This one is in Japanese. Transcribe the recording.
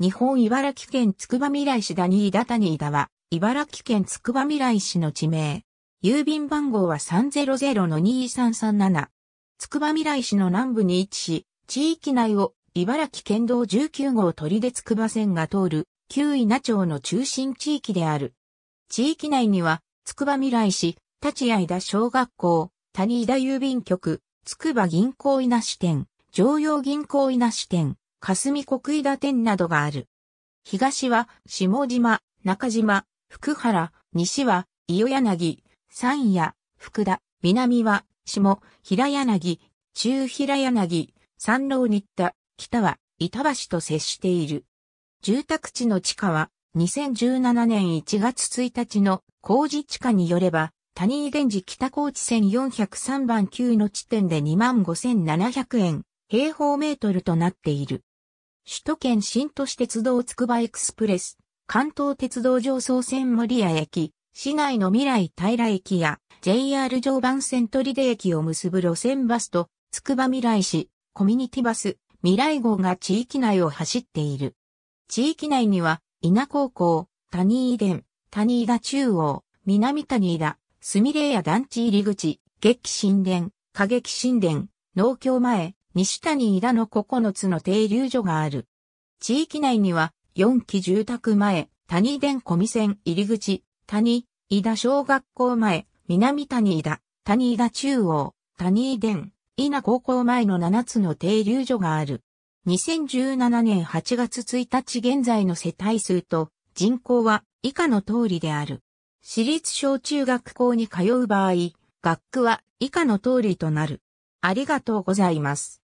日本茨城県つくばみらい市ダニーダタニーダは、茨城県つくばみらい市の地名。郵便番号は300-2337。つくばみらい市の南部に位置し、地域内を茨城県道19号取出つくば線が通る、旧稲町の中心地域である。地域内には、つくばみらい市、立ち合いだ小学校、谷井田郵便局、つくば銀行稲支店、常用銀行稲支店、霞国井田店などがある。東は下島、中島、福原、西は伊予柳、三谷、福田、南は下平柳、中平柳、三郎新田、北は板橋と接している。住宅地の地価は2017年1月1日の工事地価によれば、谷井電磁北高知線403番9の地点で25,700円、平方メートルとなっている。首都圏新都市鉄道つくばエクスプレス、関東鉄道上総線守谷駅、市内の未来平駅や JR 常磐線取出駅を結ぶ路線バスと、つくば未来市、コミュニティバス、未来号が地域内を走っている。地域内には、稲高校、谷井伝、谷井田中央、南谷井田、ミレーヤ団地入り口、激神殿、過激神殿、農協前、西谷井田の9つの停留所がある。地域内には、4期住宅前、谷田小見線入り口、谷、井田小学校前、南谷井田、谷井田中央、谷井田、伊高校前の7つの停留所がある。2017年8月1日現在の世帯数と人口は以下の通りである。私立小中学校に通う場合、学区は以下の通りとなる。ありがとうございます。